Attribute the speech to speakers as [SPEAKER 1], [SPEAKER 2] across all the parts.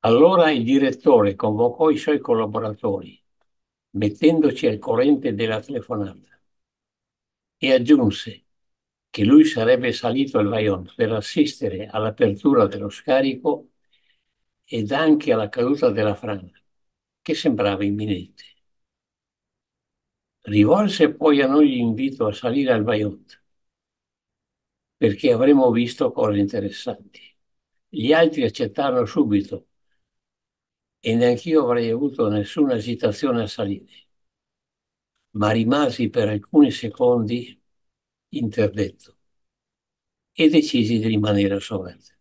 [SPEAKER 1] Allora il direttore convocò i suoi collaboratori, mettendoci al corrente della telefonata, e aggiunse che lui sarebbe salito al Vajont per assistere all'apertura dello scarico ed anche alla caduta della frana, che sembrava imminente. Rivolse poi a noi l'invito a salire al Vajont, perché avremmo visto cose interessanti. Gli altri accettarono subito e neanch'io avrei avuto nessuna esitazione a salire, ma rimasi per alcuni secondi interdetto e decisi di rimanere a sovente.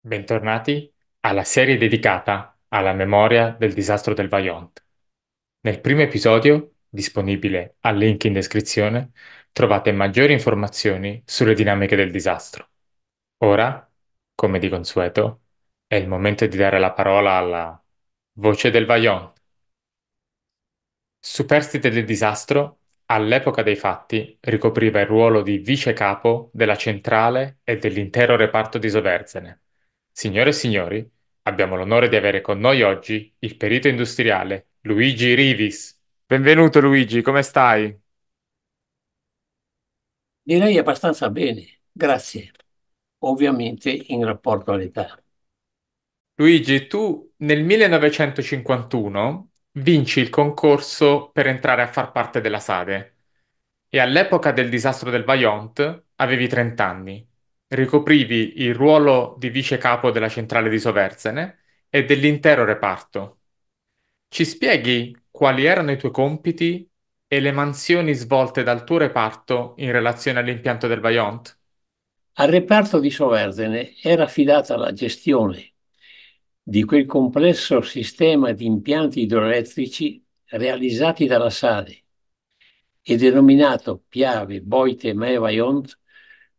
[SPEAKER 2] Bentornati alla serie dedicata alla memoria del disastro del Vaillant. Nel primo episodio, disponibile al link in descrizione, trovate maggiori informazioni sulle dinamiche del disastro. Ora, come di consueto, è il momento di dare la parola alla voce del Vaillant. Superstite del disastro, all'epoca dei fatti ricopriva il ruolo di vice capo della centrale e dell'intero reparto di Soverzene. Signore e signori, Abbiamo l'onore di avere con noi oggi il perito industriale Luigi Rivis. Benvenuto Luigi, come stai?
[SPEAKER 1] Direi abbastanza bene, grazie. Ovviamente in rapporto all'età.
[SPEAKER 2] Luigi, tu nel 1951 vinci il concorso per entrare a far parte della SADE e all'epoca del disastro del Vajont avevi 30 anni ricoprivi il ruolo di vice capo della centrale di Soversene e dell'intero reparto. Ci spieghi quali erano i tuoi compiti e le mansioni svolte dal tuo reparto in relazione all'impianto del Vajont?
[SPEAKER 1] Al reparto di Soversene era affidata la gestione di quel complesso sistema di impianti idroelettrici realizzati dalla SADE e denominato Piave Boite Mevaiont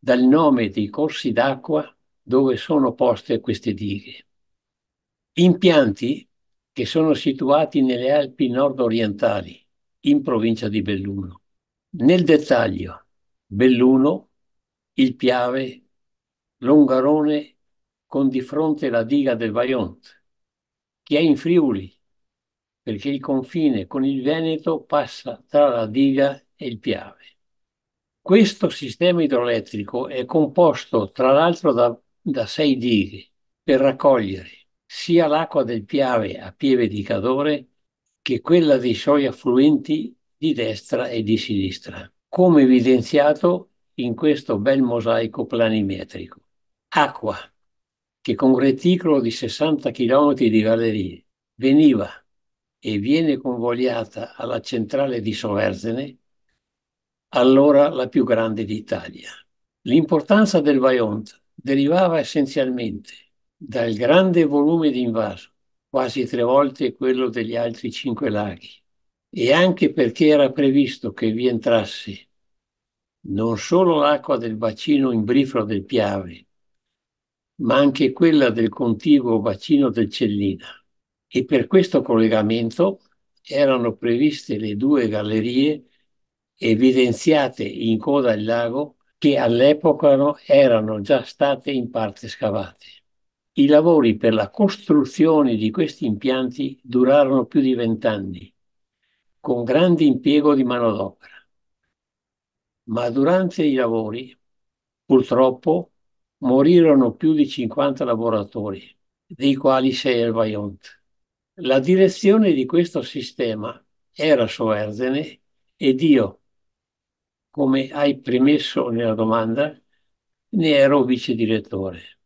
[SPEAKER 1] dal nome dei corsi d'acqua dove sono poste queste dighe. Impianti che sono situati nelle Alpi nord-orientali, in provincia di Belluno. Nel dettaglio, Belluno, il Piave, Longarone con di fronte la diga del Vajont, che è in Friuli, perché il confine con il Veneto passa tra la diga e il Piave. Questo sistema idroelettrico è composto tra l'altro da, da sei dighe per raccogliere sia l'acqua del Piave a Pieve di Cadore che quella dei suoi affluenti di destra e di sinistra, come evidenziato in questo bel mosaico planimetrico. Acqua che con un reticolo di 60 km di gallerie veniva e viene convogliata alla centrale di Soverzene allora la più grande d'Italia. L'importanza del Vajont derivava essenzialmente dal grande volume di invaso, quasi tre volte quello degli altri cinque laghi, e anche perché era previsto che vi entrasse non solo l'acqua del bacino imbrifero del Piave, ma anche quella del contiguo bacino del Cellina. E per questo collegamento erano previste le due gallerie evidenziate in coda al lago che all'epoca erano già state in parte scavate. I lavori per la costruzione di questi impianti durarono più di vent'anni, con grande impiego di manodopera. Ma durante i lavori, purtroppo, morirono più di 50 lavoratori, dei quali 6 il Vajont. La direzione di questo sistema era Soerzene ed io, come hai premesso nella domanda, ne ero vice direttore.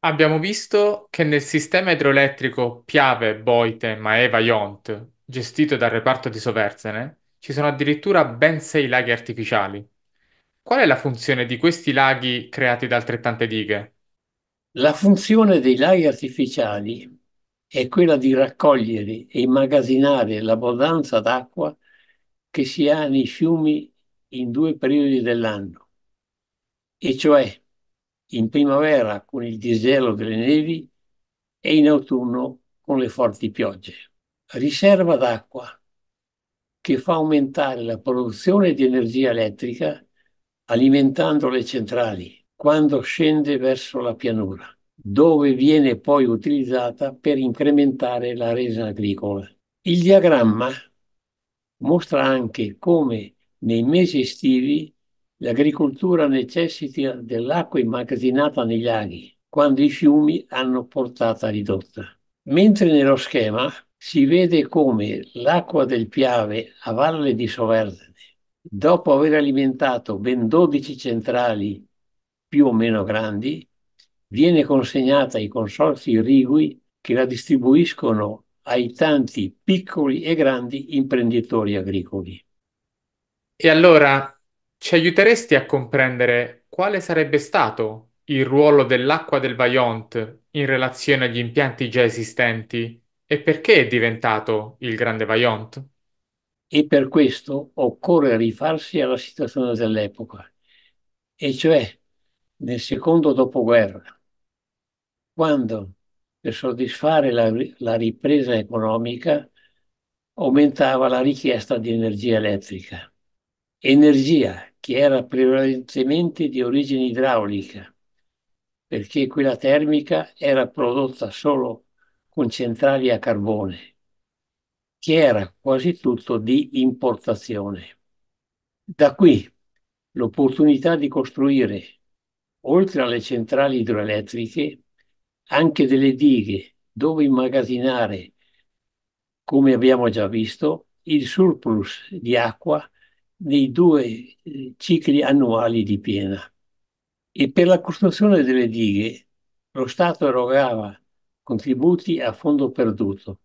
[SPEAKER 2] Abbiamo visto che nel sistema idroelettrico Piave, Boite, Maeva, Jont, gestito dal reparto di Soversene, ci sono addirittura ben sei laghi artificiali. Qual è la funzione di questi laghi creati da altrettante dighe?
[SPEAKER 1] La funzione dei laghi artificiali è quella di raccogliere e immagazzinare l'abbondanza d'acqua che si ha nei fiumi in due periodi dell'anno, e cioè in primavera con il disgelo delle nevi e in autunno con le forti piogge. Riserva d'acqua che fa aumentare la produzione di energia elettrica alimentando le centrali quando scende verso la pianura, dove viene poi utilizzata per incrementare la resa agricola. Il diagramma Mostra anche come nei mesi estivi l'agricoltura necessita dell'acqua immagazzinata nei laghi, quando i fiumi hanno portata ridotta. Mentre nello schema si vede come l'acqua del Piave a valle di Soverdene, dopo aver alimentato ben 12 centrali più o meno grandi, viene consegnata ai consorzi irrigui che la distribuiscono ai tanti piccoli e grandi imprenditori agricoli.
[SPEAKER 2] E allora ci aiuteresti a comprendere quale sarebbe stato il ruolo dell'acqua del Vaillant in relazione agli impianti già esistenti e perché è diventato il Grande Vaillant?
[SPEAKER 1] E per questo occorre rifarsi alla situazione dell'epoca, e cioè nel secondo dopoguerra, quando per soddisfare la, la ripresa economica aumentava la richiesta di energia elettrica. Energia che era prevalentemente di origine idraulica, perché quella termica era prodotta solo con centrali a carbone, che era quasi tutto di importazione. Da qui l'opportunità di costruire, oltre alle centrali idroelettriche, anche delle dighe dove immagazzinare, come abbiamo già visto, il surplus di acqua nei due eh, cicli annuali di piena. E per la costruzione delle dighe lo Stato erogava contributi a fondo perduto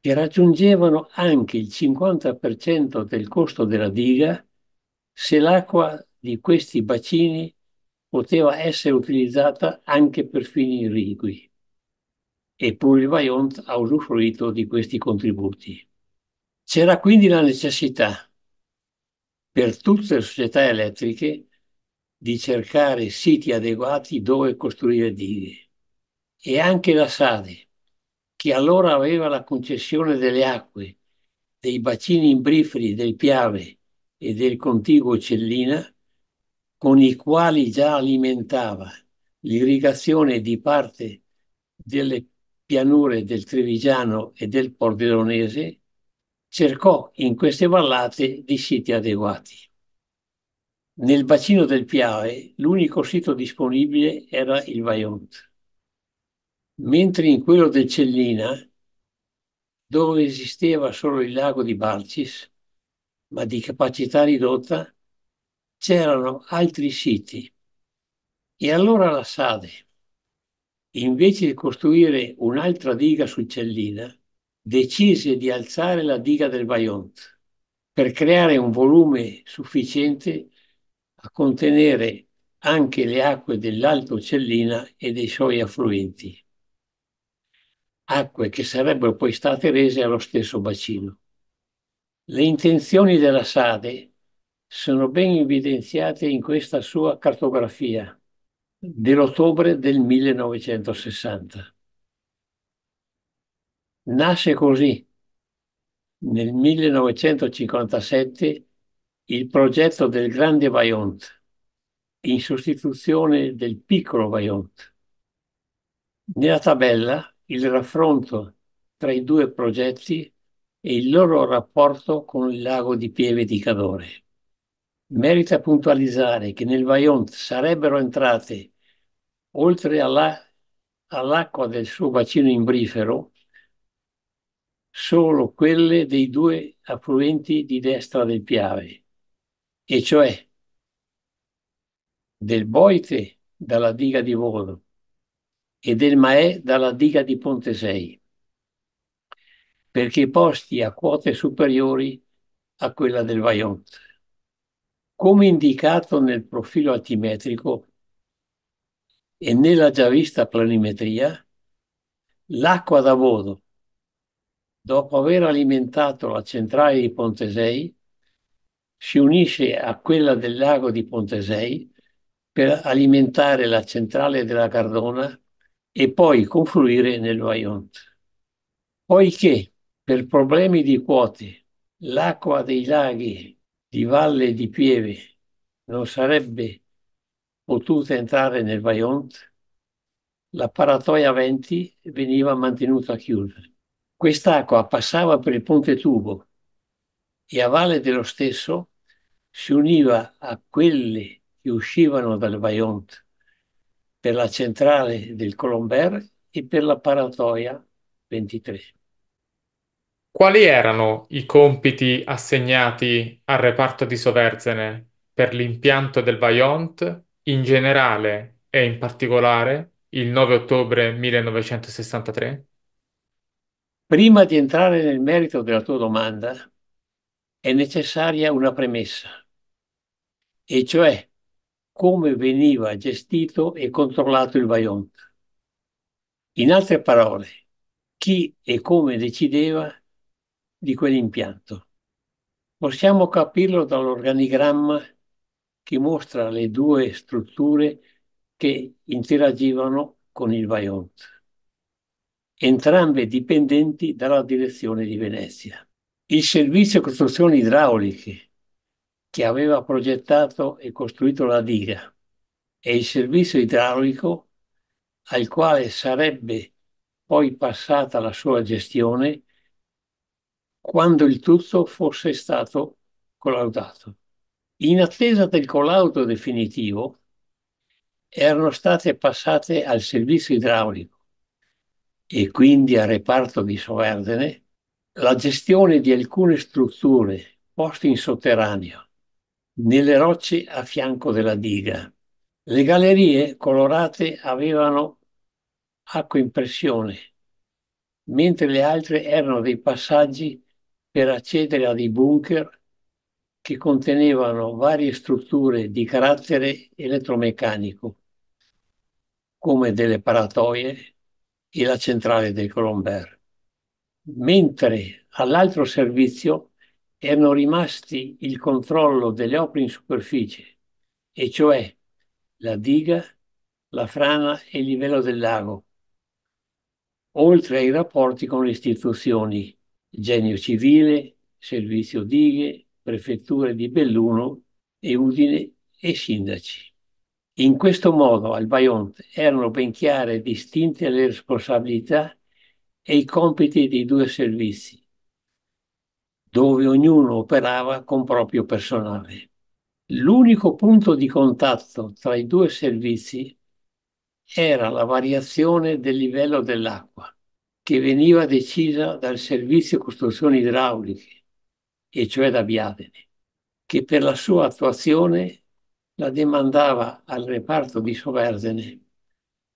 [SPEAKER 1] che raggiungevano anche il 50% del costo della diga se l'acqua di questi bacini poteva essere utilizzata anche per fini irrigui Eppure il Vajont ha usufruito di questi contributi. C'era quindi la necessità per tutte le società elettriche di cercare siti adeguati dove costruire dighe e anche la SADE, che allora aveva la concessione delle acque, dei bacini imbriferi del Piave e del contiguo Cellina, con i quali già alimentava l'irrigazione di parte delle pianure del Trevigiano e del Pordenonese, cercò in queste vallate di siti adeguati. Nel bacino del Piave l'unico sito disponibile era il Vajont, mentre in quello del Cellina, dove esisteva solo il lago di Balcis, ma di capacità ridotta, c'erano altri siti. E allora la Sade, invece di costruire un'altra diga su Cellina, decise di alzare la diga del Vajont per creare un volume sufficiente a contenere anche le acque dell'Alto Cellina e dei suoi affluenti, acque che sarebbero poi state rese allo stesso bacino. Le intenzioni della Sade sono ben evidenziate in questa sua cartografia dell'ottobre del 1960. Nasce così nel 1957 il progetto del Grande Vaillant in sostituzione del piccolo Vaillant. Nella tabella il raffronto tra i due progetti e il loro rapporto con il lago di Pieve di Cadore. Merita puntualizzare che nel Vajont sarebbero entrate, oltre alla, all'acqua del suo bacino imbrifero, solo quelle dei due affluenti di destra del Piave, e cioè del Boite dalla diga di Volo e del Maè dalla diga di Ponte 6, perché posti a quote superiori a quella del Vajont. Come indicato nel profilo altimetrico e nella già vista planimetria, l'acqua da Bodo, dopo aver alimentato la centrale di Pontesei, si unisce a quella del lago di Pontesei per alimentare la centrale della Cardona e poi confluire nel Vaillant. Poiché per problemi di quote l'acqua dei laghi di Valle di Pieve non sarebbe potuta entrare nel Vajont, la paratoia 20 veniva mantenuta chiusa. Quest'acqua passava per il ponte tubo e a valle dello stesso si univa a quelle che uscivano dal Vajont per la centrale del Colombert e per la paratoia 23.
[SPEAKER 2] Quali erano i compiti assegnati al reparto di Soverzene per l'impianto del Vajont in generale e in particolare il 9 ottobre 1963?
[SPEAKER 1] Prima di entrare nel merito della tua domanda, è necessaria una premessa, e cioè come veniva gestito e controllato il Vajont. In altre parole, chi e come decideva di quell'impianto. Possiamo capirlo dall'organigramma che mostra le due strutture che interagivano con il Vajont, entrambe dipendenti dalla direzione di Venezia. Il servizio costruzioni idrauliche, che aveva progettato e costruito la diga, e il servizio idraulico, al quale sarebbe poi passata la sua gestione, quando il tutto fosse stato collaudato. In attesa del collaudo definitivo erano state passate al servizio idraulico e quindi al reparto di Soverdene la gestione di alcune strutture poste in sotterraneo nelle rocce a fianco della diga. Le gallerie colorate avevano acqua in pressione, mentre le altre erano dei passaggi per accedere a dei bunker che contenevano varie strutture di carattere elettromeccanico, come delle paratoie e la centrale del Colombert, mentre all'altro servizio erano rimasti il controllo delle opere in superficie, e cioè la diga, la frana e il livello del lago, oltre ai rapporti con le istituzioni Genio Civile, Servizio Dighe, Prefetture di Belluno e Udine e sindaci. In questo modo al Bayonte erano ben chiare e distinte le responsabilità e i compiti dei due servizi, dove ognuno operava con proprio personale. L'unico punto di contatto tra i due servizi era la variazione del livello dell'acqua che veniva decisa dal servizio costruzioni idrauliche, e cioè da Biadene, che per la sua attuazione la demandava al reparto di Soverdene,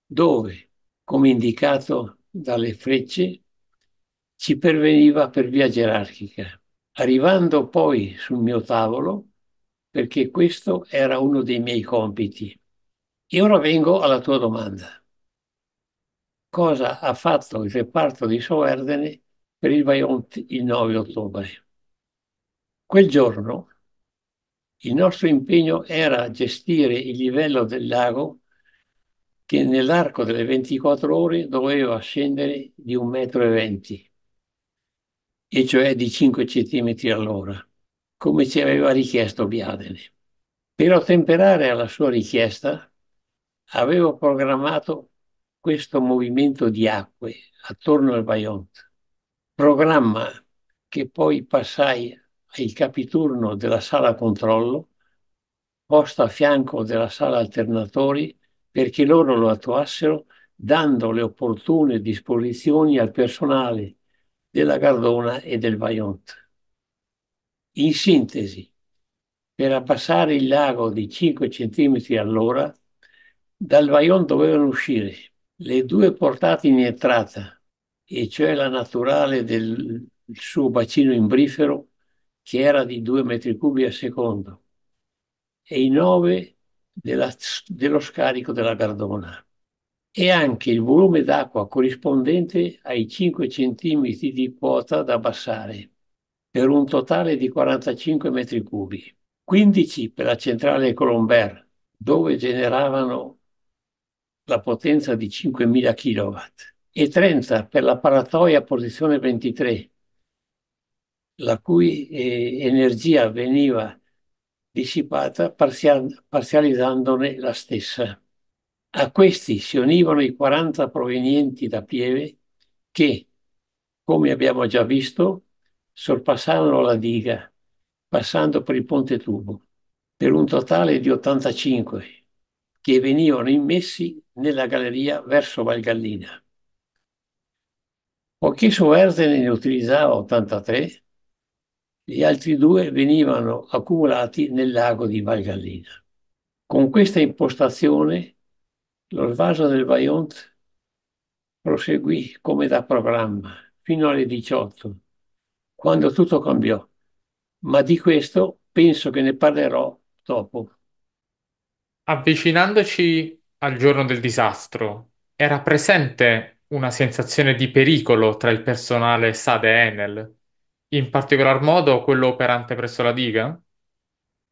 [SPEAKER 1] dove, come indicato dalle frecce, ci perveniva per via gerarchica, arrivando poi sul mio tavolo, perché questo era uno dei miei compiti. E ora vengo alla tua domanda cosa ha fatto il reparto di Soverdene per il Vajont il 9 ottobre. Quel giorno il nostro impegno era gestire il livello del lago che nell'arco delle 24 ore doveva scendere di 1,20 metro, e, 20, e cioè di 5 centimetri all'ora, come ci aveva richiesto Biadene. Per ottemperare alla sua richiesta, avevo programmato questo movimento di acque attorno al Vajont, programma che poi passai al capiturno della sala controllo, posto a fianco della sala alternatori, perché loro lo attuassero dando le opportune disposizioni al personale della Gardona e del Vajont. In sintesi, per abbassare il lago di 5 cm all'ora, dal Vajont dovevano uscire le due portate in entrata, e cioè la naturale del suo bacino imbrifero, che era di 2 metri cubi al secondo, e i 9 della, dello scarico della Gardona e anche il volume d'acqua corrispondente ai 5 cm di quota da abbassare, per un totale di 45 metri cubi, 15 per la centrale Colombert, dove generavano la potenza di 5.000 kW e 30 per la paratoia posizione 23, la cui eh, energia veniva dissipata parzial- parzializzandone la stessa. A questi si univano i 40 provenienti da pieve che, come abbiamo già visto, sorpassarono la diga, passando per il ponte tubo, per un totale di 85 che venivano immessi nella galleria verso Valgallina. Poiché Soertene ne utilizzava 83, gli altri due venivano accumulati nel lago di Valgallina. Con questa impostazione lo svaso del Vajont proseguì come da programma fino alle 18, quando tutto cambiò, ma di questo penso che ne parlerò dopo.
[SPEAKER 2] Avvicinandoci al giorno del disastro, era presente una sensazione di pericolo tra il personale SADE e Enel, in particolar modo quello operante presso la diga?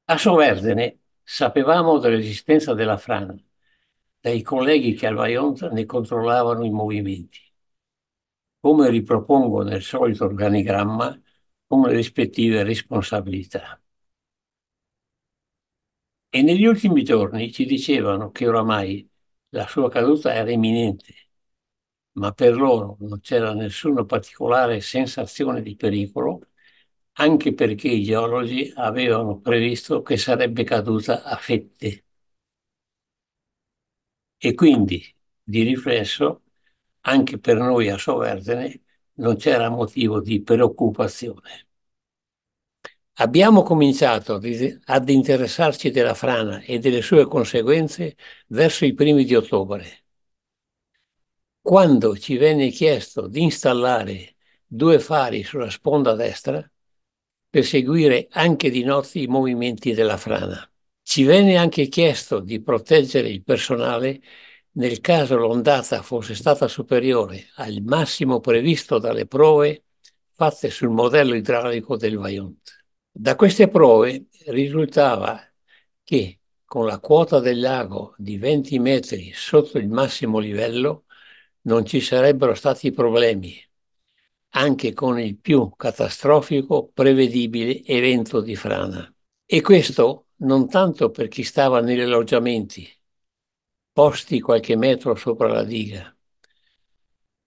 [SPEAKER 1] A Soverdene sapevamo dell'esistenza della frana, dai colleghi che al Vaionta ne controllavano i movimenti. Come ripropongo nel solito organigramma, con le rispettive responsabilità. E negli ultimi giorni ci dicevano che oramai la sua caduta era imminente, ma per loro non c'era nessuna particolare sensazione di pericolo, anche perché i geologi avevano previsto che sarebbe caduta a fette. E quindi, di riflesso, anche per noi a Soverdene non c'era motivo di preoccupazione. Abbiamo cominciato ad interessarci della frana e delle sue conseguenze verso i primi di ottobre, quando ci venne chiesto di installare due fari sulla sponda destra per seguire anche di notte i movimenti della frana. Ci venne anche chiesto di proteggere il personale nel caso l'ondata fosse stata superiore al massimo previsto dalle prove fatte sul modello idraulico del Vajont. Da queste prove risultava che con la quota del lago di 20 metri sotto il massimo livello non ci sarebbero stati problemi, anche con il più catastrofico prevedibile evento di frana. E questo non tanto per chi stava negli alloggiamenti, posti qualche metro sopra la diga,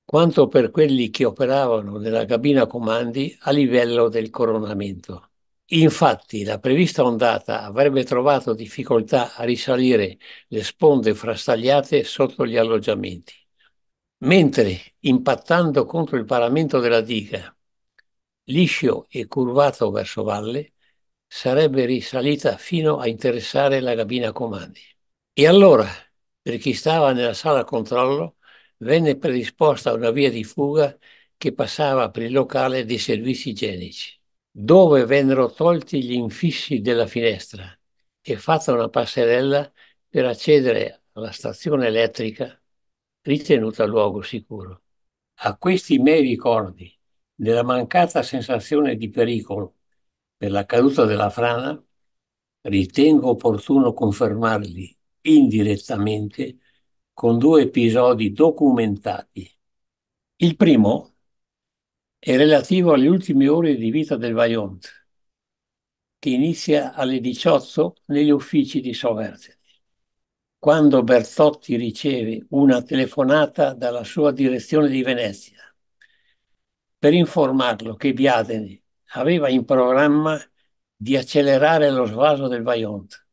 [SPEAKER 1] quanto per quelli che operavano nella cabina comandi a livello del coronamento. Infatti la prevista ondata avrebbe trovato difficoltà a risalire le sponde frastagliate sotto gli alloggiamenti, mentre impattando contro il paramento della diga, liscio e curvato verso valle, sarebbe risalita fino a interessare la cabina comandi. E allora, per chi stava nella sala controllo, venne predisposta una via di fuga che passava per il locale dei servizi igienici dove vennero tolti gli infissi della finestra e fatta una passerella per accedere alla stazione elettrica ritenuta luogo sicuro. A questi miei ricordi della mancata sensazione di pericolo per la caduta della frana, ritengo opportuno confermarli indirettamente con due episodi documentati. Il primo è relativo alle ultime ore di vita del Vaillant, che inizia alle 18 negli uffici di Soverteni. Quando Bertotti riceve una telefonata dalla sua direzione di Venezia per informarlo che Biadene aveva in programma di accelerare lo svaso del Vaillant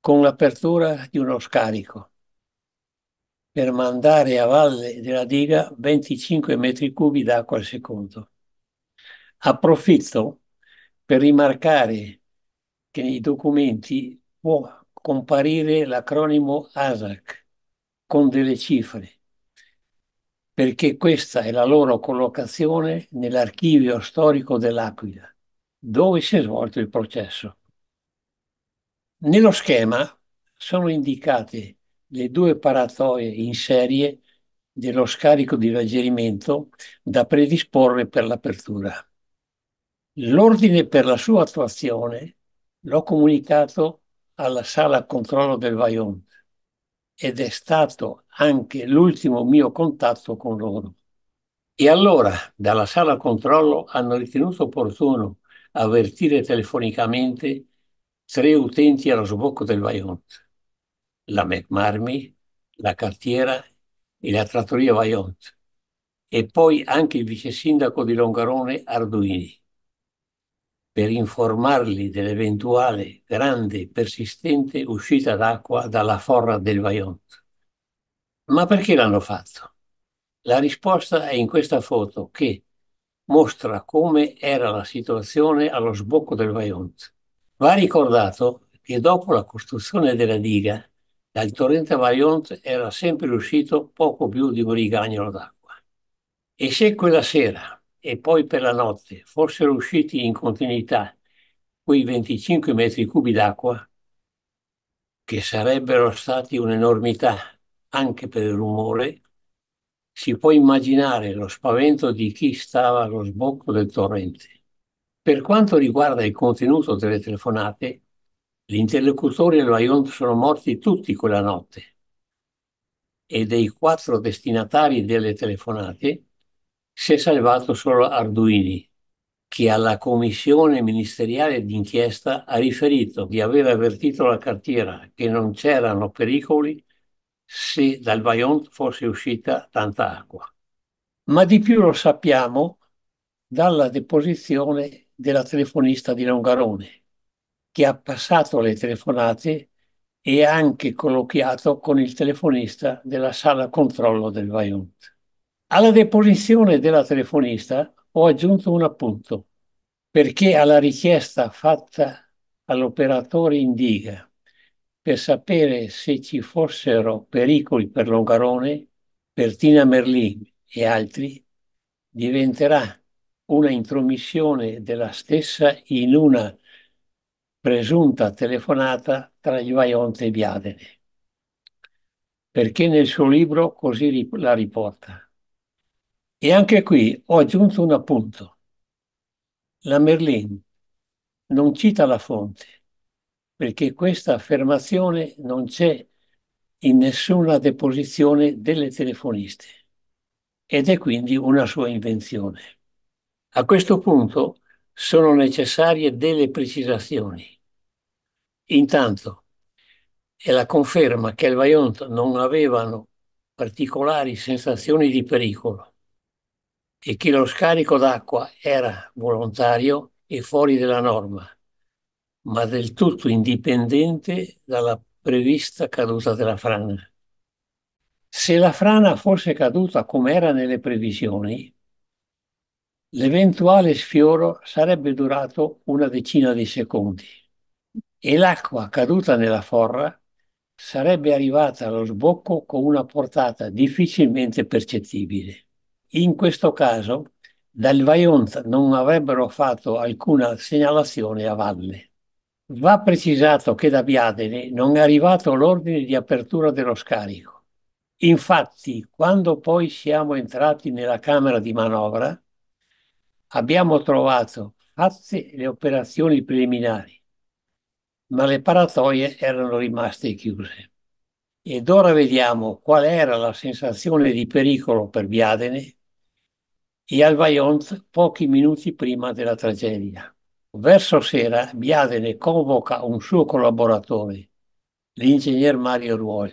[SPEAKER 1] con l'apertura di uno scarico per mandare a valle della diga 25 metri cubi d'acqua al secondo. Approfitto per rimarcare che nei documenti può comparire l'acronimo ASAC con delle cifre, perché questa è la loro collocazione nell'archivio storico dell'Aquila, dove si è svolto il processo. Nello schema sono indicate le due paratoie in serie dello scarico di alleggerimento da predisporre per l'apertura. L'ordine per la sua attuazione l'ho comunicato alla sala controllo del Vajont ed è stato anche l'ultimo mio contatto con loro. E allora dalla sala controllo hanno ritenuto opportuno avvertire telefonicamente tre utenti allo sbocco del Vajont la McMarmy, la Cartiera e la trattoria Vaillant e poi anche il vice sindaco di Longarone Arduini per informarli dell'eventuale grande e persistente uscita d'acqua dalla forra del Vaillant. Ma perché l'hanno fatto? La risposta è in questa foto che mostra come era la situazione allo sbocco del Vaillant. Va ricordato che dopo la costruzione della diga dal torrente Mariont era sempre uscito poco più di un rigagnolo d'acqua. E se quella sera e poi per la notte fossero usciti in continuità quei 25 metri cubi d'acqua, che sarebbero stati un'enormità anche per il rumore, si può immaginare lo spavento di chi stava allo sbocco del torrente. Per quanto riguarda il contenuto delle telefonate, gli interlocutori dello Aion sono morti tutti quella notte e dei quattro destinatari delle telefonate si è salvato solo Arduini, che alla commissione ministeriale d'inchiesta ha riferito di aver avvertito la cartiera che non c'erano pericoli se dal Vajont fosse uscita tanta acqua. Ma di più lo sappiamo dalla deposizione della telefonista di Longarone, che ha passato le telefonate e ha anche colloquiato con il telefonista della sala controllo del Vaiunt. Alla deposizione della telefonista ho aggiunto un appunto, perché alla richiesta fatta all'operatore Indiga per sapere se ci fossero pericoli per Longarone, per Tina Merlin e altri, diventerà una intromissione della stessa in una presunta telefonata tra gli Gioionte e Biadene, perché nel suo libro così la riporta. E anche qui ho aggiunto un appunto. La Merlin non cita la fonte, perché questa affermazione non c'è in nessuna deposizione delle telefoniste ed è quindi una sua invenzione. A questo punto sono necessarie delle precisazioni. Intanto è la conferma che il Vajont non avevano particolari sensazioni di pericolo e che lo scarico d'acqua era volontario e fuori della norma, ma del tutto indipendente dalla prevista caduta della frana. Se la frana fosse caduta come era nelle previsioni, l'eventuale sfioro sarebbe durato una decina di secondi e l'acqua caduta nella forra sarebbe arrivata allo sbocco con una portata difficilmente percettibile. In questo caso, dal Vajont non avrebbero fatto alcuna segnalazione a valle. Va precisato che da Biadene non è arrivato l'ordine di apertura dello scarico. Infatti, quando poi siamo entrati nella camera di manovra, abbiamo trovato fatte le operazioni preliminari ma le paratoie erano rimaste chiuse. Ed ora vediamo qual era la sensazione di pericolo per Biadene e Alvaiont pochi minuti prima della tragedia. Verso sera Biadene convoca un suo collaboratore, l'ingegner Mario Ruol,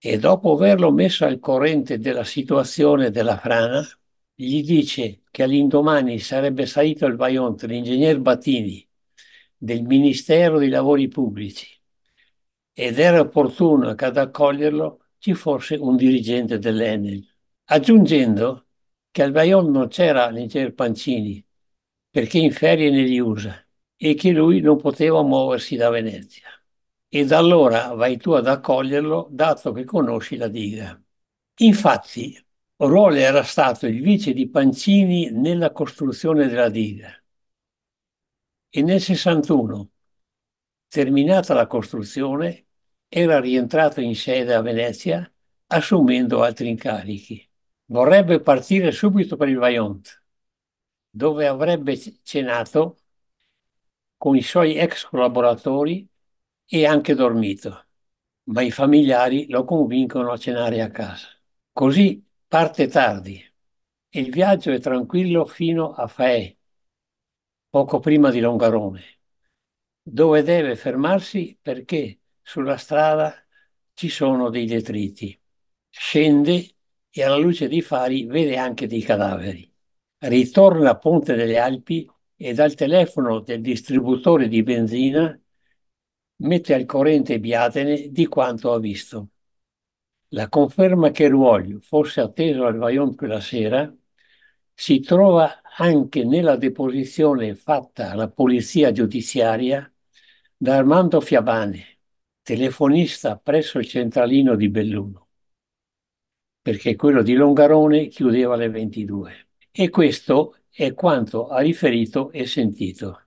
[SPEAKER 1] e dopo averlo messo al corrente della situazione della frana, gli dice che all'indomani sarebbe salito al Vaiont l'ingegner Battini del Ministero dei Lavori Pubblici ed era opportuno che ad accoglierlo ci fosse un dirigente dell'Enel, aggiungendo che al Bayonne non c'era l'ingegner Pancini perché in ferie negli USA e che lui non poteva muoversi da Venezia. E da allora vai tu ad accoglierlo dato che conosci la diga. Infatti, Rolle era stato il vice di Pancini nella costruzione della diga e nel 61, terminata la costruzione, era rientrato in sede a Venezia assumendo altri incarichi. Vorrebbe partire subito per il Vaillant, dove avrebbe cenato con i suoi ex collaboratori e anche dormito, ma i familiari lo convincono a cenare a casa. Così parte tardi e il viaggio è tranquillo fino a Faè, poco prima di Longarone, dove deve fermarsi perché sulla strada ci sono dei detriti. Scende e alla luce dei fari vede anche dei cadaveri. Ritorna a Ponte delle Alpi e dal telefono del distributore di benzina mette al corrente Biatene di quanto ha visto. La conferma che Ruolio fosse atteso al Vaion quella sera si trova anche nella deposizione fatta alla polizia giudiziaria da Armando Fiabane, telefonista presso il centralino di Belluno, perché quello di Longarone chiudeva alle 22. E questo è quanto ha riferito e sentito.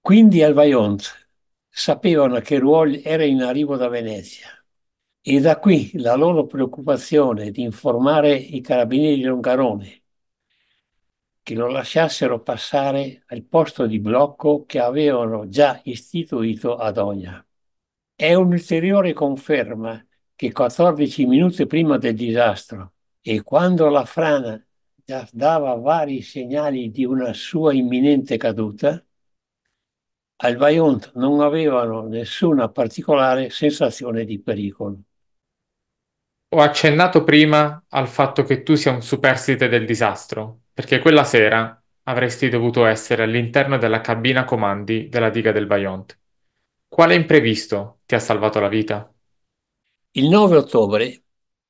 [SPEAKER 1] Quindi al Vaillant sapevano che Ruol era in arrivo da Venezia e da qui la loro preoccupazione di informare i carabinieri di Longarone che lo lasciassero passare al posto di blocco che avevano già istituito ad Ogna. È un'ulteriore conferma che 14 minuti prima del disastro e quando la frana già dava vari segnali di una sua imminente caduta, al Vajont non avevano nessuna particolare sensazione di pericolo.
[SPEAKER 2] Ho accennato prima al fatto che tu sia un superstite del disastro, perché quella sera avresti dovuto essere all'interno della cabina comandi della diga del Bayonne. Quale imprevisto ti ha salvato la vita? Il 9 ottobre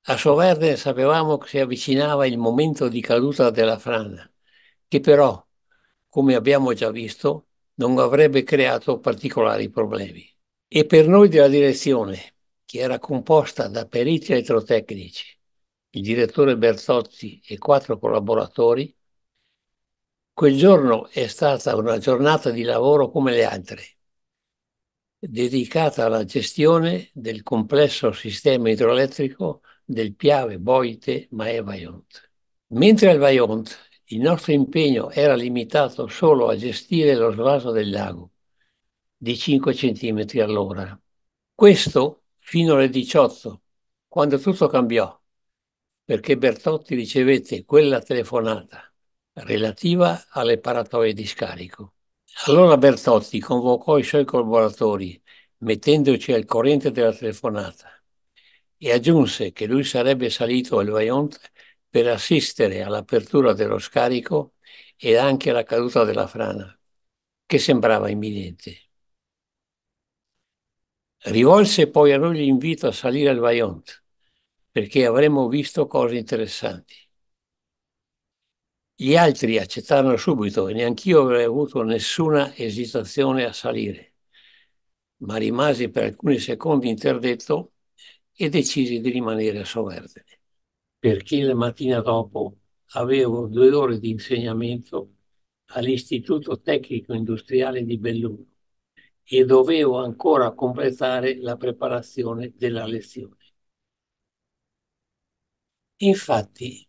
[SPEAKER 1] a Soverne sapevamo che si avvicinava il momento di caduta della frana, che però, come abbiamo già visto, non avrebbe creato particolari problemi. E per noi della direzione, che era composta da periti elettrotecnici, il direttore Bertotti e quattro collaboratori, Quel giorno è stata una giornata di lavoro come le altre, dedicata alla gestione del complesso sistema idroelettrico del Piave Boite Mae Vajont. Mentre al Vajont il nostro impegno era limitato solo a gestire lo svaso del lago di 5 cm all'ora. Questo fino alle 18, quando tutto cambiò, perché Bertotti ricevette quella telefonata relativa alle paratoie di scarico. Allora Bertotti convocò i suoi collaboratori, mettendoci al corrente della telefonata, e aggiunse che lui sarebbe salito al Vaillant per assistere all'apertura dello scarico e anche alla caduta della frana, che sembrava imminente. Rivolse poi a noi l'invito a salire al Vaillant, perché avremmo visto cose interessanti. Gli altri accettarono subito e neanch'io avrei avuto nessuna esitazione a salire, ma rimasi per alcuni secondi interdetto e decisi di rimanere a Soverdere, perché la mattina dopo avevo due ore di insegnamento all'Istituto Tecnico Industriale di Belluno e dovevo ancora completare la preparazione della lezione. Infatti,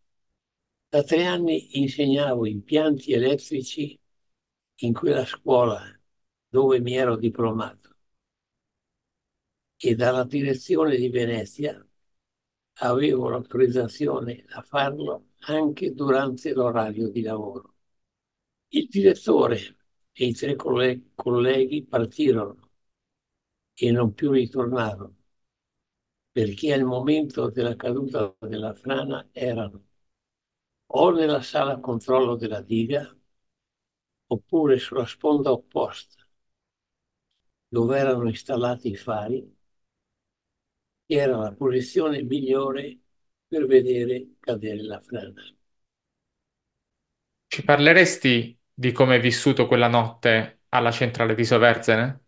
[SPEAKER 1] da tre anni insegnavo impianti elettrici in quella scuola dove mi ero diplomato e dalla direzione di Venezia avevo l'autorizzazione a farlo anche durante l'orario di lavoro. Il direttore e i tre colleghi partirono e non più ritornarono perché al momento della caduta della frana erano o nella sala controllo della diga oppure sulla sponda opposta dove erano installati i fari che era la posizione migliore per vedere cadere la frana.
[SPEAKER 2] Ci parleresti di come è vissuto quella notte alla centrale di Soverzene?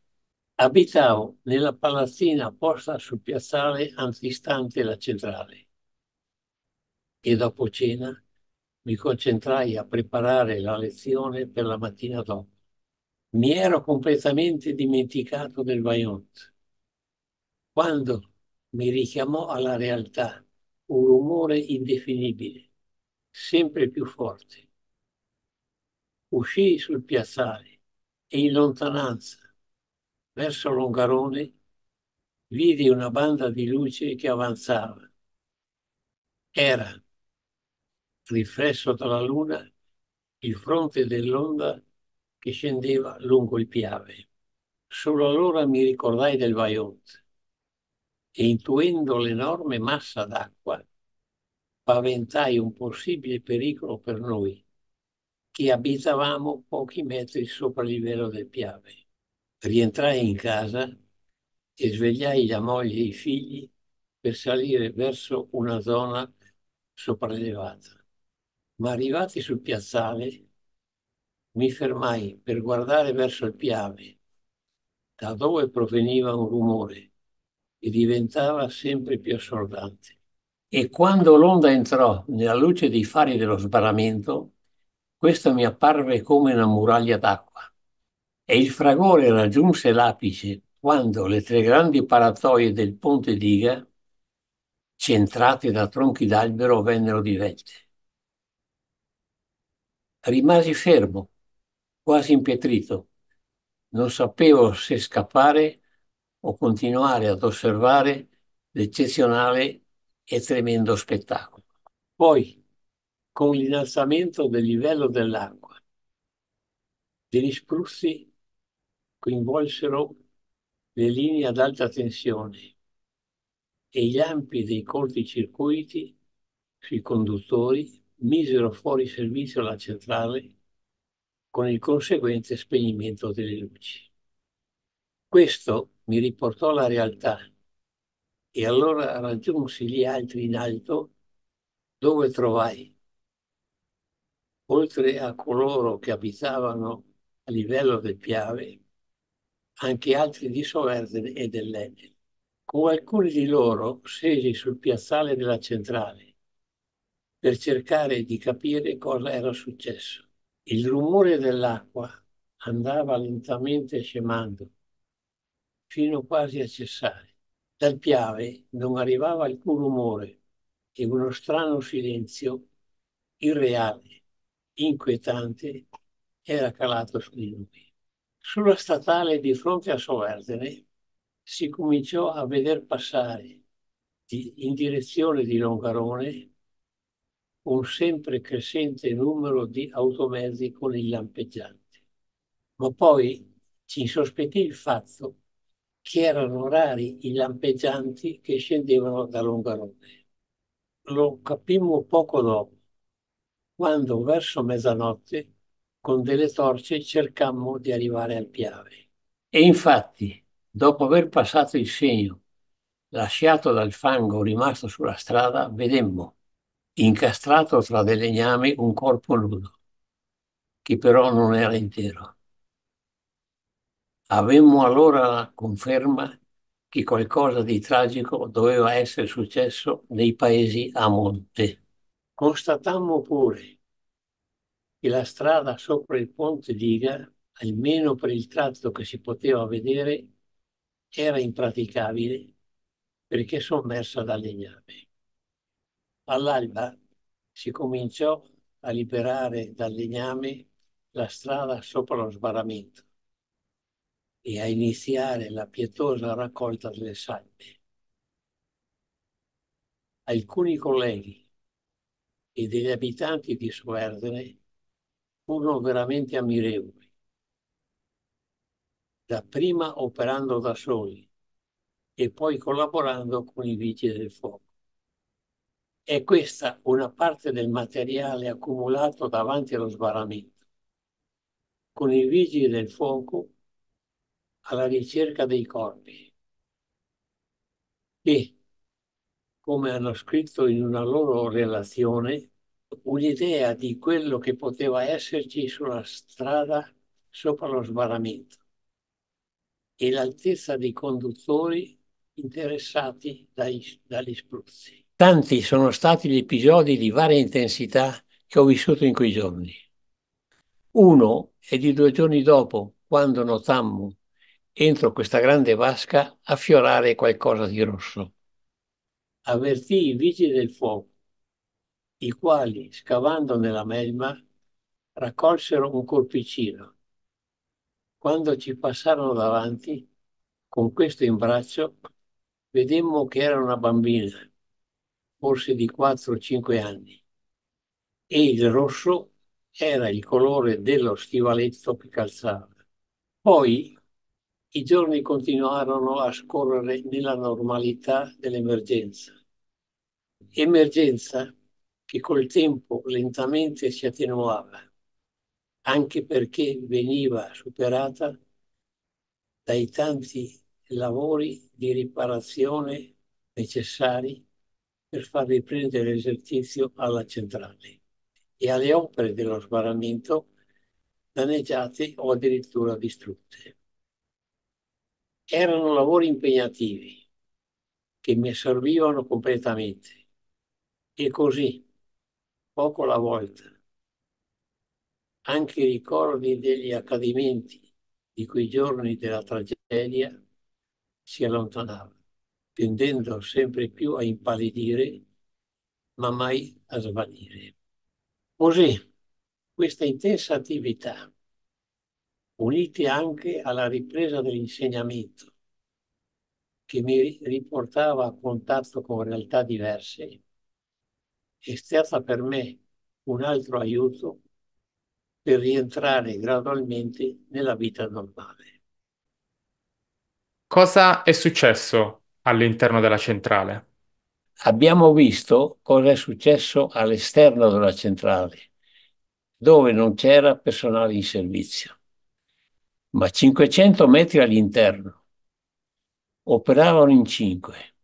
[SPEAKER 1] Abitavo nella palazzina posta sul piazzale antistante la centrale e dopo cena mi concentrai a preparare la lezione per la mattina dopo. Mi ero completamente dimenticato del Vajont. Quando mi richiamò alla realtà un rumore indefinibile, sempre più forte. Uscii sul piazzale e in lontananza, verso l'Ongarone, vidi una banda di luce che avanzava. Era riflesso dalla luna, il fronte dell'onda che scendeva lungo il Piave. Solo allora mi ricordai del Vajont e intuendo l'enorme massa d'acqua paventai un possibile pericolo per noi che abitavamo pochi metri sopra il livello del Piave. Rientrai in casa e svegliai la moglie e i figli per salire verso una zona sopraelevata ma arrivati sul piazzale mi fermai per guardare verso il piave, da dove proveniva un rumore che diventava sempre più assordante. E quando l'onda entrò nella luce dei fari dello sbarramento, questo mi apparve come una muraglia d'acqua. E il fragore raggiunse l'apice quando le tre grandi paratoie del ponte diga, centrate da tronchi d'albero, vennero divelte. Rimasi fermo, quasi impietrito. Non sapevo se scappare o continuare ad osservare l'eccezionale e tremendo spettacolo. Poi, con l'innalzamento del livello dell'acqua, degli spruzzi coinvolsero le linee ad alta tensione e i lampi dei corti circuiti sui conduttori misero fuori servizio la centrale con il conseguente spegnimento delle luci. Questo mi riportò alla realtà e allora raggiunsi gli altri in alto dove trovai, oltre a coloro che abitavano a livello del Piave, anche altri di Soverdene e dell'Enel. Con alcuni di loro scesi sul piazzale della centrale per cercare di capire cosa era successo. Il rumore dell'acqua andava lentamente scemando, fino quasi a cessare. Dal piave non arrivava alcun rumore e uno strano silenzio irreale, inquietante, era calato su di noi. Sulla statale di fronte a Soverdere si cominciò a veder passare in direzione di Longarone un sempre crescente numero di automezzi con i lampeggianti. Ma poi ci insospettì il fatto che erano rari i lampeggianti che scendevano da Longarone. Lo capimmo poco dopo, quando verso mezzanotte con delle torce cercammo di arrivare al Piave. E infatti, dopo aver passato il segno lasciato dal fango rimasto sulla strada, vedemmo incastrato tra dei legnami un corpo nudo, che però non era intero. Avemmo allora la conferma che qualcosa di tragico doveva essere successo nei paesi a monte. Constatammo pure che la strada sopra il ponte d'Iga, almeno per il tratto che si poteva vedere, era impraticabile perché sommersa da legname. All'alba si cominciò a liberare dal legname la strada sopra lo sbarramento e a iniziare la pietosa raccolta delle salme. Alcuni colleghi e degli abitanti di Suerdene furono veramente ammirevoli, dapprima operando da soli e poi collaborando con i vigili del fuoco è questa una parte del materiale accumulato davanti allo sbarramento, con i vigili del fuoco alla ricerca dei corpi, che, come hanno scritto in una loro relazione, un'idea di quello che poteva esserci sulla strada sopra lo sbarramento e l'altezza dei conduttori interessati dai, dagli spruzzi. Tanti sono stati gli episodi di varia intensità che ho vissuto in quei giorni. Uno è di due giorni dopo, quando notammo entro questa grande vasca affiorare qualcosa di rosso. Avvertì i vigili del fuoco, i quali, scavando nella melma, raccolsero un colpicino. Quando ci passarono davanti, con questo in braccio, vedemmo che era una bambina forse di 4-5 anni e il rosso era il colore dello stivaletto che calzava. Poi i giorni continuarono a scorrere nella normalità dell'emergenza. Emergenza che col tempo lentamente si attenuava, anche perché veniva superata dai tanti lavori di riparazione necessari per far riprendere l'esercizio alla centrale e alle opere dello sbarramento danneggiate o addirittura distrutte. Erano lavori impegnativi che mi assorbivano completamente e così, poco alla volta, anche i ricordi degli accadimenti di quei giorni della tragedia si allontanavano tendendo sempre più a impallidire, ma mai a svanire. Così, questa intensa attività, unita anche alla ripresa dell'insegnamento, che mi riportava a contatto con realtà diverse, è stata per me un altro aiuto per rientrare gradualmente nella vita normale.
[SPEAKER 2] Cosa è successo
[SPEAKER 1] all'interno della centrale. Abbiamo visto cosa è successo all'esterno della centrale, dove non c'era personale in servizio, ma 500 metri all'interno. Operavano in cinque,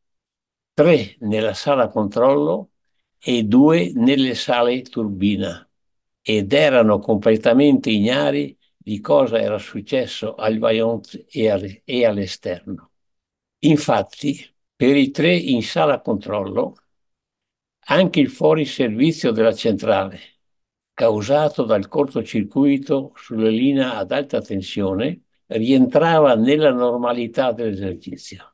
[SPEAKER 1] tre nella sala controllo e due nelle sale turbina ed erano completamente ignari di cosa era successo al Vaillant e all'esterno. Infatti, per i tre in sala controllo, anche il fuori servizio della centrale, causato dal cortocircuito sulla linea ad alta tensione, rientrava nella normalità dell'esercizio.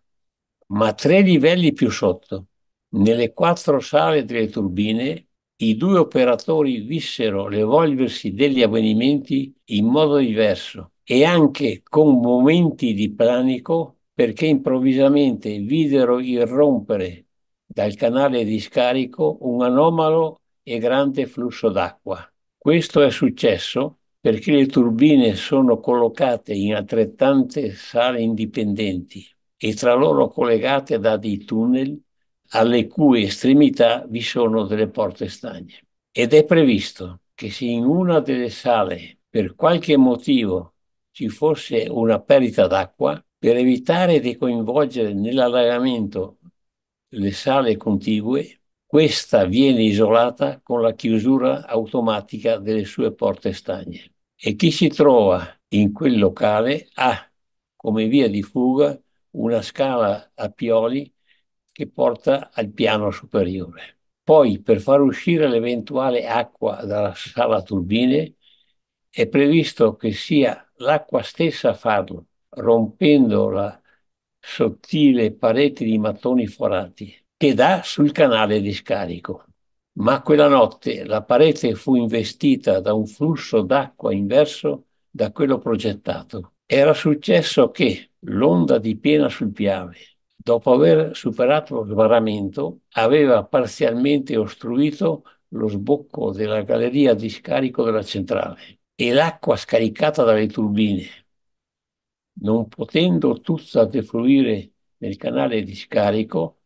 [SPEAKER 1] Ma tre livelli più sotto, nelle quattro sale delle turbine, i due operatori vissero l'evolversi degli avvenimenti in modo diverso e anche con momenti di panico perché improvvisamente videro irrompere dal canale di scarico un anomalo e grande flusso d'acqua. Questo è successo perché le turbine sono collocate in altrettante sale indipendenti e tra loro collegate da dei tunnel alle cui estremità vi sono delle porte stagne. Ed è previsto che se in una delle sale per qualche motivo ci fosse una perdita d'acqua, per evitare di coinvolgere nell'allagamento le sale contigue, questa viene isolata con la chiusura automatica delle sue porte stagne e chi si trova in quel locale ha come via di fuga una scala a pioli che porta al piano superiore. Poi, per far uscire l'eventuale acqua dalla sala turbine, è previsto che sia l'acqua stessa a farlo, rompendo la sottile parete di mattoni forati che dà sul canale di scarico. Ma quella notte la parete fu investita da un flusso d'acqua inverso da quello progettato. Era successo che l'onda di piena sul Piave, dopo aver superato lo sbarramento, aveva parzialmente ostruito lo sbocco della galleria di scarico della centrale e l'acqua scaricata dalle turbine non potendo tutta defluire nel canale di scarico,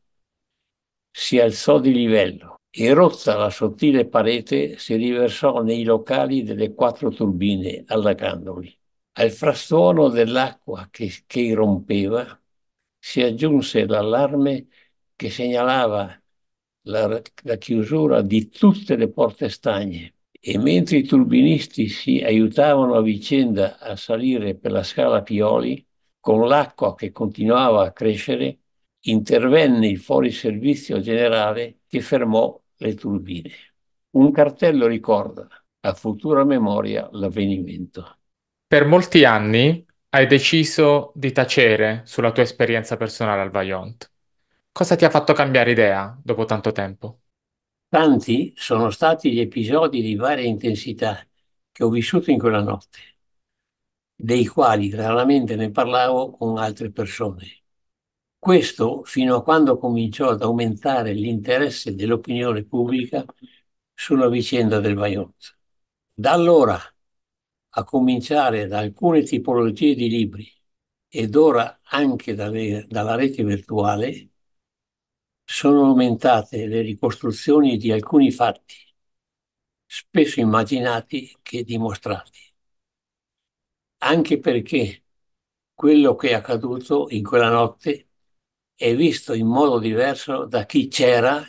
[SPEAKER 1] si alzò di livello e rotta la sottile parete si riversò nei locali delle quattro turbine, allagandoli. Al frastuono dell'acqua che, che irrompeva si aggiunse l'allarme che segnalava la, la chiusura di tutte le porte stagne e mentre i turbinisti si aiutavano a vicenda a salire per la scala Pioli, con l'acqua che continuava a crescere, intervenne il fuori servizio generale che fermò le turbine. Un cartello ricorda a futura memoria l'avvenimento.
[SPEAKER 2] Per molti anni hai deciso di tacere sulla tua esperienza personale al Vaillant. Cosa ti ha fatto cambiare idea dopo tanto tempo?
[SPEAKER 1] Tanti sono stati gli episodi di varia intensità che ho vissuto in quella notte, dei quali raramente ne parlavo con altre persone. Questo fino a quando cominciò ad aumentare l'interesse dell'opinione pubblica sulla vicenda del Vajont. Da allora, a cominciare da alcune tipologie di libri ed ora anche dalle, dalla rete virtuale, sono aumentate le ricostruzioni di alcuni fatti, spesso immaginati che dimostrati, anche perché quello che è accaduto in quella notte è visto in modo diverso da chi c'era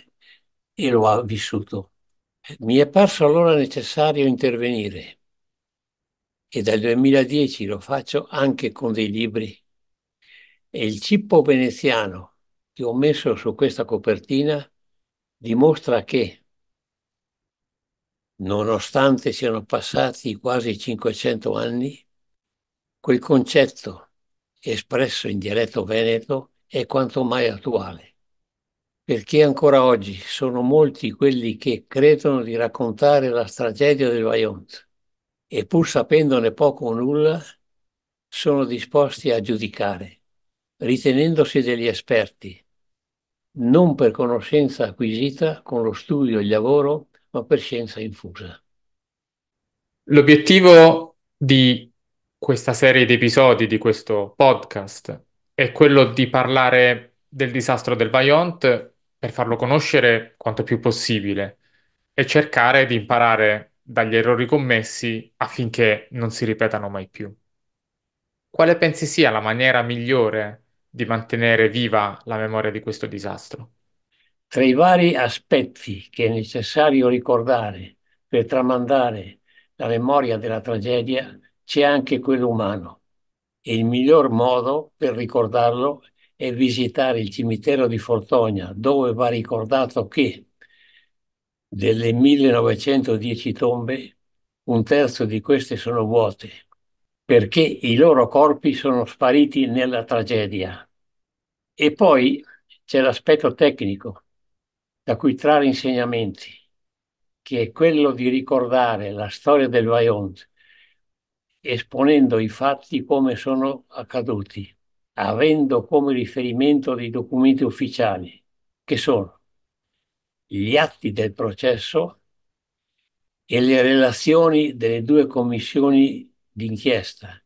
[SPEAKER 1] e lo ha vissuto. Mi è parso allora necessario intervenire e dal 2010 lo faccio anche con dei libri. E il cippo veneziano che ho messo su questa copertina dimostra che, nonostante siano passati quasi 500 anni, quel concetto espresso in dialetto veneto è quanto mai attuale, perché ancora oggi sono molti quelli che credono di raccontare la tragedia del Vajont e pur sapendone poco o nulla, sono disposti a giudicare, ritenendosi degli esperti, non per conoscenza acquisita con lo studio e il lavoro, ma per scienza infusa.
[SPEAKER 2] L'obiettivo di questa serie di episodi di questo podcast è quello di parlare del disastro del Vajont per farlo conoscere quanto più possibile e cercare di imparare dagli errori commessi affinché non si ripetano mai più. Quale pensi sia la maniera migliore di mantenere viva la memoria di questo disastro?
[SPEAKER 1] Tra i vari aspetti che è necessario ricordare per tramandare la memoria della tragedia c'è anche quello umano e il miglior modo per ricordarlo è visitare il cimitero di Fortogna dove va ricordato che delle 1910 tombe un terzo di queste sono vuote perché i loro corpi sono spariti nella tragedia. E poi c'è l'aspetto tecnico da cui trarre insegnamenti, che è quello di ricordare la storia del Vaillant, esponendo i fatti come sono accaduti, avendo come riferimento dei documenti ufficiali, che sono gli atti del processo e le relazioni delle due commissioni d'inchiesta,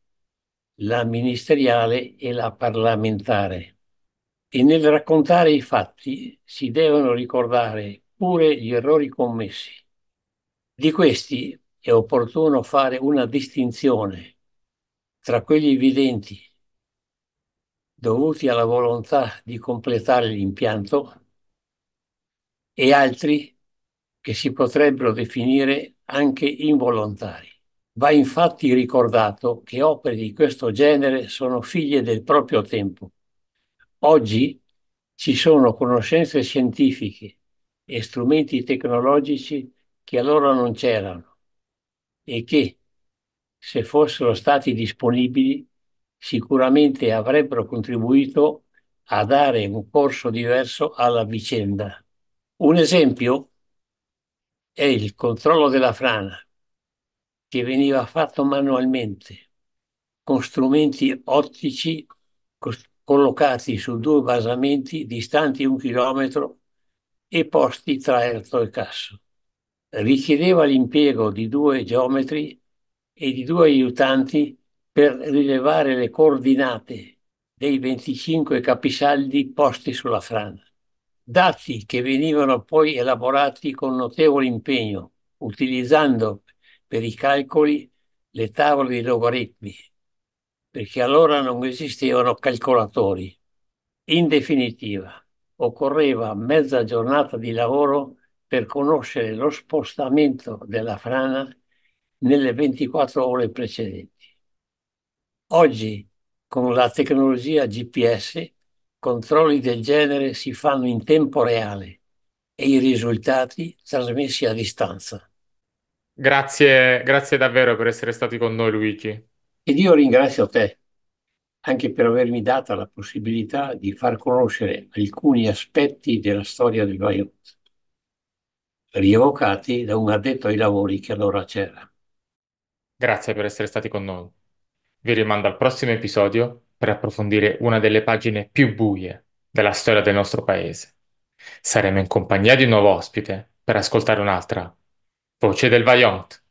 [SPEAKER 1] la ministeriale e la parlamentare. E nel raccontare i fatti si devono ricordare pure gli errori commessi. Di questi è opportuno fare una distinzione tra quelli evidenti, dovuti alla volontà di completare l'impianto, e altri che si potrebbero definire anche involontari. Va infatti ricordato che opere di questo genere sono figlie del proprio tempo. Oggi ci sono conoscenze scientifiche e strumenti tecnologici che allora non c'erano e che, se fossero stati disponibili, sicuramente avrebbero contribuito a dare un corso diverso alla vicenda. Un esempio è il controllo della frana che veniva fatto manualmente con strumenti ottici collocati su due basamenti distanti un chilometro e posti tra erto e casso. Richiedeva l'impiego di due geometri e di due aiutanti per rilevare le coordinate dei 25 capisaldi posti sulla frana, dati che venivano poi elaborati con notevole impegno, utilizzando per i calcoli le tavole di logaritmi, perché allora non esistevano calcolatori. In definitiva, occorreva mezza giornata di lavoro per conoscere lo spostamento della frana nelle 24 ore precedenti. Oggi, con la tecnologia GPS, controlli del genere si fanno in tempo reale e i risultati trasmessi a distanza.
[SPEAKER 2] Grazie, grazie davvero per essere stati con noi, Luigi. Ed io ringrazio
[SPEAKER 1] te anche per avermi data la possibilità di far conoscere alcuni aspetti della storia del Vajont, rievocati da un addetto
[SPEAKER 2] ai lavori che allora c'era. Grazie per essere stati con noi. Vi rimando al prossimo episodio per approfondire una delle pagine più buie della storia del nostro paese. Saremo in compagnia di un nuovo ospite per ascoltare un'altra voce del vajont